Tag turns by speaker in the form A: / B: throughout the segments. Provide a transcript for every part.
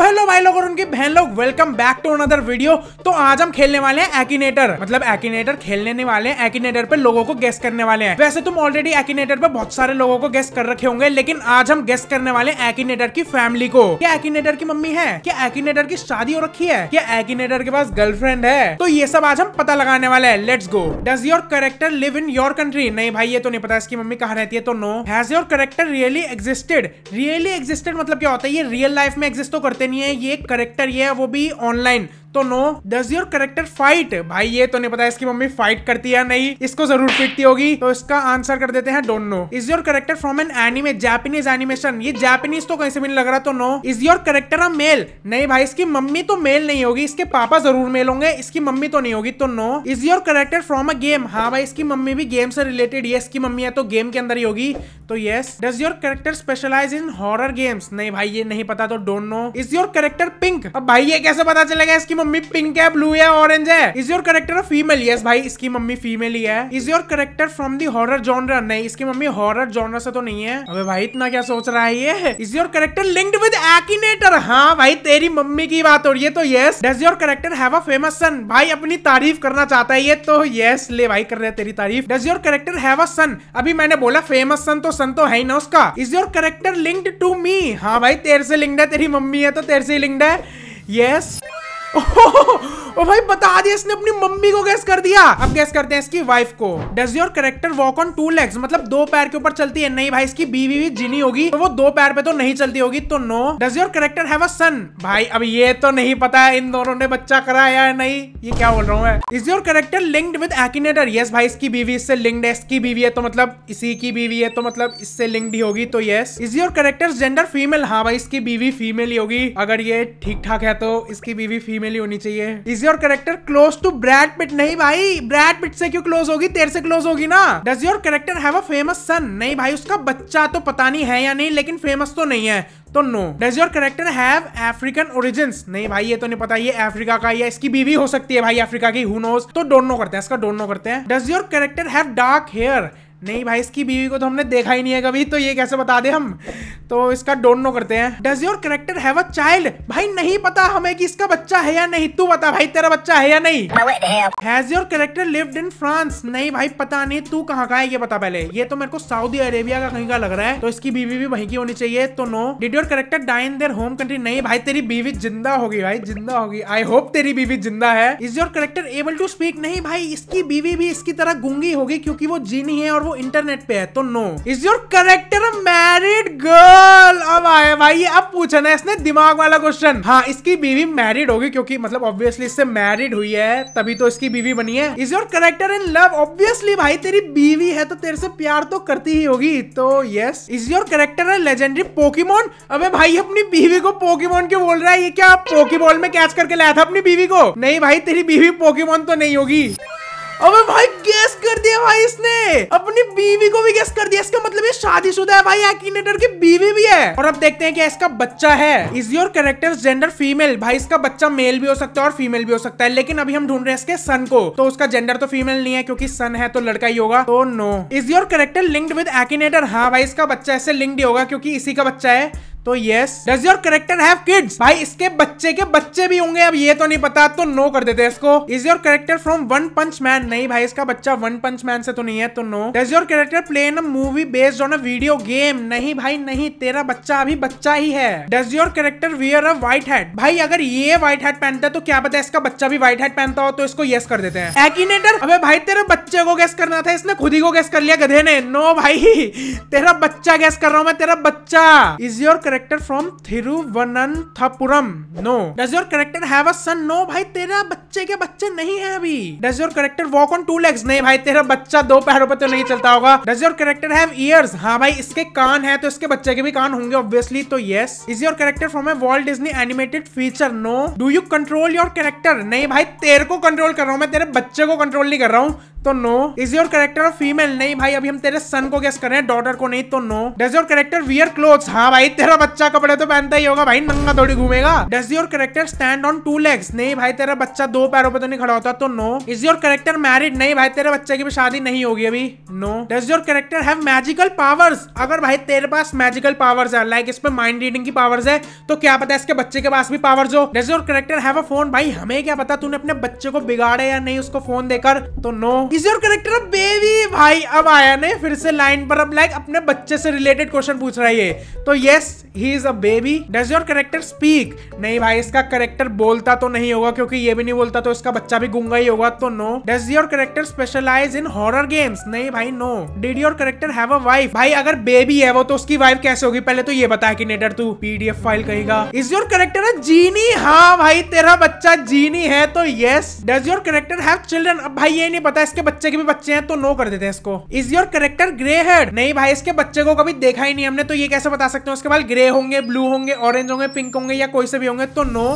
A: Entonces भाई लोग और उनकी बहन लोग welcome back to another video तो आज हम खेलने वाले हैं एकिनेटर मतलब एकिनेटर खेलने वाले हैं एकिनेटर पे लोगों को गेस्ट करने वाले हैं वैसे तुम ऑलरेडी एकिनेटर पे बहुत सारे लोगों को गेस्ट कर रखे होंगे लेकिन आज हम गेस्ट करने वाले हैं एकिनेटर की फैमिली को क्या एकिनेटर की मम्मी है क्या एकिनेटर की शादी हो रखी है क्या एकिनेटर के पास गर्लफ्रेंड है तो ये सब आज हम पता लगाने वाले हैं let's go does your character live in your country नहीं भाई ये तो नहीं पता इसकी मम्मी कहाँ रहती है तो no has your character really existed really existed मतलब क्या होता है ये रियल लाइफ में एग्जिस्ट तो करते नहीं है ये करेक्टर ये है वो भी ऑनलाइन तो no does your character fight भाई ये तो नहीं पता इसकी मम्मी फाइट करती है नहीं इसको जरूर पीटती होगी तो इसका आंसर कर देते हैं don't know is your character from an anime Japanese animation ये जापानीज तो कहीं से भी नहीं लग रहा तो no is your character a male नहीं भाई इसकी मम्मी तो मेल नहीं होगी इसके पापा जरूर मेल होंगे इसकी मम्मी तो नहीं होगी तो no is your character from a game हाँ भाई इसकी मम्मी भी गेम से रिलेटेड है इसकी मम्मी है तो गेम के अंदर ही होगी तो yes does your character specialise in horror games नहीं भाई ये नहीं पता तो don't know is your character pink अब भाई ये कैसे पता चलेगा इसकी मम्मी पिंक है ब्लू है ऑरेंज है is your character female yes भाई इसकी मम्मी फीमेल ही है is your character from the horror genre नहीं इसकी मम्मी हॉरर जॉनर से तो नहीं है अबे भाई इतना क्या सोच रहा है ये is your character linked with actor हाँ भाई तेरी मम्मी की बात हो रही है तो yes does your character have a famous son भाई अपनी तारीफ करना चाहता है ये तो यस ले भाई कर रहे तेरी तारीफ does your character have a son अभी मैंने बोला फेमस सन तो सन तो है ही ना उसका is your character linked to me हाँ भाई तेरे से लिंक्ड है तेरी मम्मी है तो तेरे से लिंक्ड है यस yes. ओ भाई बता दिया इसने अपनी मम्मी को गैस कर दिया अब गैस करते हैं इसकी वाइफ को does your character walk on two legs मतलब दो पैर के ऊपर चलती है नहीं भाई इसकी बीवी भी जिनी होगी तो वो दो पैर पे तो नहीं चलती होगी तो नो डज योर करेक्टर है सन भाई अब ये तो नहीं पता है इन दोनों ने बच्चा कराया है नहीं ये क्या बोल रहा हूँ is your character linked with actor yes भाई इसकी बीवी इससे लिंक्ड है इसकी बीवी है तो मतलब इसी की बीवी है तो मतलब इससे लिंक्ड ही होगी तो yes is your character gender female हाँ भाई इसकी बीवी फीमेल ही होगी अगर ये ठीक ठाक है तो इसकी बीवी फीमेल ही होनी चाहिए is your character close to Brad Pitt नहीं भाई ब्रैड पिट से क्यों क्लोज होगी तेरे से क्लोज होगी ना does your character have a famous son नहीं भाई उसका बच्चा तो पता नहीं है या नहीं लेकिन फेमस तो नहीं है तो no does your character have African origin नहीं भाई ये तो नहीं पता ये अफ्रीका का या इसकी बीवी हो सकती है भाई अफ्रीका की हु नोज तो डोंट नो करते हैं इसका डोंट नो करते हैं does your character have dark hair नहीं भाई इसकी बीवी को तो हमने देखा ही नहीं है कभी तो ये कैसे बता दे हम तो इसका डोंट नो करते हैं does your character have child भाई नहीं पता हमें कि इसका बच्चा है या नहीं तू बता भाई तेरा बच्चा है या नहीं has your character lived in France नहीं भाई पता नहीं तू कहाँ का है ये बता पहले ये तो मेरे को सऊदी अरेबिया का कहीं का लग रहा है तो इसकी बीवी भी वहीं की होनी चाहिए तो no did your character dine their home country नहीं भाई तेरी बीवी जिंदा होगी भाई जिंदा होगी आई होप तेरी बीवी जिंदा है is your character able to speak नहीं भाई इसकी बीवी भी इसकी तरह गूंगी होगी क्योंकि वो जीनी है और वो इंटरनेट पे है तो no is your character married girl सवाल अब आया भाई अब पूछना है इसने दिमाग वाला क्वेश्चन हाँ इसकी बीवी मैरिड होगी क्योंकि मतलब ऑब्वियसली इससे मैरिड हुई है तभी तो इसकी बीवी बनी है is your character in love obviously भाई तेरी बीवी है तो तेरे से प्यार तो करती ही होगी तो यस इज योर करेक्टर है लेजेंडरी पोकीमोन अब भाई अपनी बीवी को पोकीमोन क्यों बोल रहा है ये क्या पोकीबॉल में कैच करके लाया था अपनी बीवी को नहीं भाई तेरी बीवी पोकीमोन तो नहीं होगी अबे भाई गैस कर दिया भाई इसने अपनी बीवी को भी गैस कर दिया इसका मतलब ये शादीशुदा है भाई एक्टर की बीवी भी है और अब देखते हैं कि इसका बच्चा है is your character gender female भाई इसका बच्चा मेल भी हो सकता है और फीमेल भी हो सकता है लेकिन अभी हम ढूंढ रहे हैं इसके सन को तो उसका जेंडर तो फीमेल नहीं है क्योंकि सन है तो लड़का ही होगा तो no is your character linked with actor हाँ भाई इसका बच्चा ऐसे लिंक्ड ही होगा क्योंकि इसी का बच्चा है तो yes does your character have kids भाई इसके बच्चे के बच्चे भी होंगे अब ये तो नहीं पता तो नो कर देते इसको is your character from One Punch Man नहीं भाई इसका बच्चा वन पंच मैन से तो नहीं है तो no does your character play in movie based on a video game नहीं भाई नहीं तेरा बच्चा अभी बच्चा ही है does your character wear a white hat भाई अगर ये व्हाइट हैट पहनता है तो क्या पता इसका बच्चा भी व्हाइट हैट पहनता हो तो इसको यस कर देते हैं एकिनेटर अबे भाई तेरे बच्चे को गैस करना था इसने खुद ही को गैस कर लिया गधे ने नो भाई तेरा बच्चा गैस कर रहा हूँ मैं तेरा बच्चा is your character character from Thiruvananthapuram no does your character have son no भाई तेरा बच्चे के बच्चे नहीं है अभी does your character walk on two legs नहीं भाई तेरा बच्चा दो पैरों पर तो नहीं चलता होगा does your character have ears हाँ भाई इसके कान है तो इसके बच्चे के भी कान होंगे ऑब्वियसली तो yes is your character from a Walt Disney animated feature no do you control your character नहीं भाई तेरे को कंट्रोल कर रहा हूँ मैं तेरे बच्चे को कंट्रोल नहीं कर रहा हूँ तो no is your character female नहीं भाई अभी हम तेरे सन को गेस कर रहे हैं डॉटर को नहीं तो no does your character wear cloth हाँ भाई तेरा बच्चा कपड़े तो पहनता ही होगा भाई नंगा थोड़ी घूमेगा does your character stand on two legs नहीं भाई तेरा बच्चा दो पैरों पर तो नहीं खड़ा होता तो no is your character married नहीं भाई तेरे बच्चे की भी शादी नहीं होगी अभी no does your character have magical powers अगर भाई तेरे पास मैजिकल पावर्स है लाइक इसमें माइंड रीडिंग की पावर्स है तो क्या पता इसके बच्चे के पास भी पावर्स हो does your character have a phone भाई हमें क्या पता तूने अपने बच्चे को बिगाड़े या नहीं उसको फोन देकर तो no Is your character a baby? भाई अब आया ने फिर से लाइन पर अब लाइक अपने बच्चे से रिलेटेड क्वेश्चन पूछ रहा है ये तो yes he is a baby does your character speak नहीं भाई इसका करेक्टर बोलता तो नहीं होगा क्योंकि ये भी नहीं बोलता तो इसका बच्चा भी गुंगा ही होगा तो no does your character specialize in horror games नहीं भाई no did your character have a wife भाई अगर बेबी है वो तो उसकी वाइफ कैसे होगी पहले तो ये बता कि नेटर तू पीडीएफ फाइल कहेगा is your character a genie हाँ भाई तेरा बच्चा जीनी है तो yes does your character have children अब भाई ये नहीं पता इसके बच्चे के भी बच्चे हैं तो नो कर देते हैं इसको is your character grey head नहीं भाई इसके बच्चे को कभी देखा ही नहीं हमने तो ये कैसे बता सकते हैं उसके बाल ग्रे होंगे ब्लू होंगे ऑरेंज होंगे पिंक होंगे या कोई से भी होंगे तो नो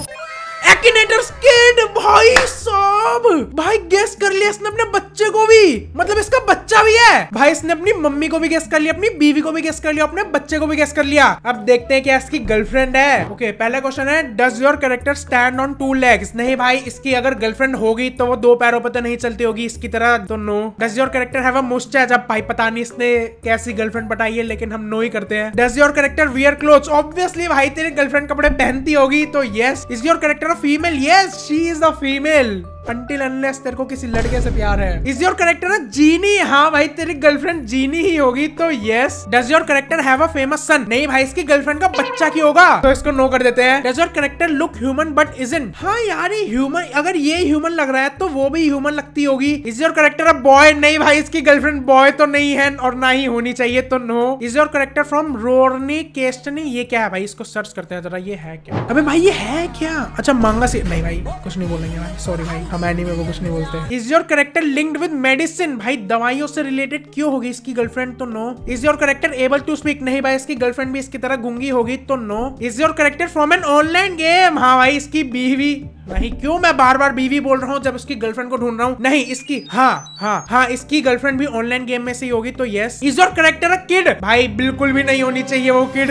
A: एकिनेटर स्किड भाई साहब भाई गेस कर लिया इसने अपने बच्चे को भी मतलब इसका बच्चा भी है भाई इसने अपनी मम्मी को भी गेस कर लिया अपनी बीवी को भी गेस कर लिया अपने बच्चे को भी गेस कर लिया अब देखते हैं क्या इसकी गर्लफ्रेंड है ओके okay, पहला क्वेश्चन है does your character stand on two legs नहीं भाई इसकी अगर गर्लफ्रेंड होगी तो वो दो पैरों पर तो नहीं चलती होगी इसकी तरह तो no does your character have moustache अब भाई पता नहीं इसने कैसी गर्लफ्रेंड बताई है लेकिन हम नो ही करते हैं does your character wear cloth obviously भाई तेरी गर्लफ्रेंड कपड़े पहनती होगी तो yes is your character a female. Yes, she is the female. Until unless तेरे को किसी लड़के से प्यार है इज योर करेक्टर जीनी हाँ भाई तेरी गर्लफ्रेंड जीनी ही होगी तो yes does your character have a famous son नहीं भाई इसकी गर्लफ्रेंड का बच्चा की होगा तो इसको नो कर देते हैं does your character look human but is in हाँ यार ह्यूमन अगर ये ह्यूमन लग रहा है तो वो भी ह्यूमन लगती होगी is your character a boy नहीं भाई इसकी गर्लफ्रेंड बॉय तो नहीं है और ना ही होनी चाहिए तो no is your character from रोरनी केस्टनी ये क्या है भाई इसको सर्च करते हैं जरा ये है क्या अभी भाई ये है क्या अच्छा मांगा से नहीं भाई कुछ नहीं बोलेंगे भाई सॉरी भाई हम एनिमे को कुछ नहीं बोलते is your character linked with medicine भाई दवाइयों से रिलेटेड क्यों होगी इसकी गर्लफ्रेंड तो no is your character able to speak नहीं भाई इसकी गर्लफ्रेंड भी इसकी तरह गुंगी होगी तो no is your character from an online game हाँ भाई इसकी बीवी नहीं क्यों मैं बार बार बीवी बोल रहा हूँ जब उसकी गर्लफ्रेंड को ढूंढ रहा हूँ नहीं इसकी हाँ हाँ हाँ इसकी गर्लफ्रेंड भी ऑनलाइन गेम में से होगी तो yes is your character a kid भाई बिल्कुल भी नहीं होनी चाहिए वो किड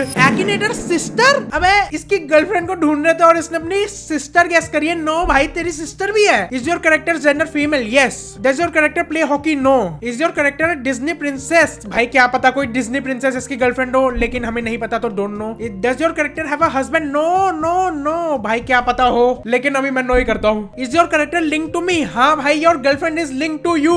A: एक्टर सिस्टर अबे इसकी गर्लफ्रेंड को ढूंढ रहे थे और इसने अपनी सिस्टर गैस करिए नो भाई तेरी सिस्टर भी है is your character gender female yes does your character play hockey no is your character Disney princess भाई क्या पता कोई डिज्नी प्रिंसेस इसकी गर्लफ्रेंड हो लेकिन हमें नहीं पता तो don't know does your character have a husband no no no भाई क्या पता हो लेकिन भी मैं नो ही करता हूँ is your character link to me हाँ भाई your girlfriend is link to you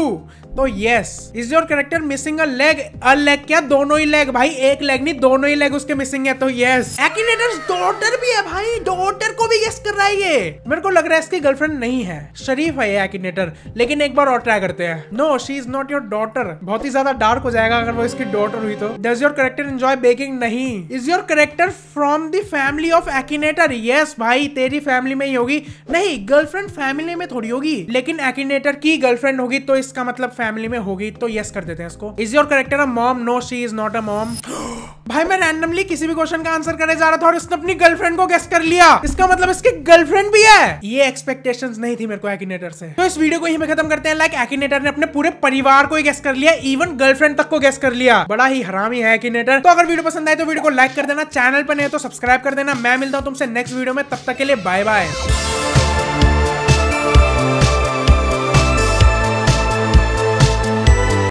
A: तो yes is your character missing a leg a leg क्या दोनों ही लेग भाई एक लेग नहीं दोनों ही लेग उसके मिसिंग है तो यस एक्टर डॉटर भी है भाई डॉटर को भी यस कर रहा है ये मेरे को लग रहा है इसकी गर्लफ्रेंड नहीं है शरीफ है एक्टर लेकिन एक बार और ट्राई करते हैं no she is not your daughter बहुत ही ज्यादा डार्क हो जाएगा अगर वो इसकी डॉटर हुई तो does your character enjoy baking नहीं is your character from the family of actor yes भाई तेरी फैमिली में ही होगी नहीं गर्लफ्रेंड फैमिली में थोड़ी होगी लेकिन एक्टर की गर्लफ्रेंड होगी तो इसका मतलब फैमिली में होगी तो यस कर देते हैं इसको is your character a mom no she is not a mom भाई मैं रैंडमली किसी भी क्वेश्चन का आंसर करने जा रहा था और इसने अपनी गर्लफ्रेंड को गेस्ट कर लिया इसका मतलब इसकी गर्लफ्रेंड भी है ये एक्सपेक्टेशन नहीं थी मेरे को एक्नेटर से तो इस वीडियो को ही खत्म करते हैं लाइक एक्नेटर ने अपने पूरे परिवार को ही गेस्ट कर लिया इवन गर्लफ्रेंड तक को गेस्ट कर लिया बड़ा ही हरामी है एक्नेटर तो अगर वीडियो पसंद आए तो वीडियो को लाइक कर देना चैनल पर नहीं तो सब्सक्राइब कर देना मैं मिलता हूँ तुमसे नेक्स्ट वीडियो में तब तक के लिए बाय बाय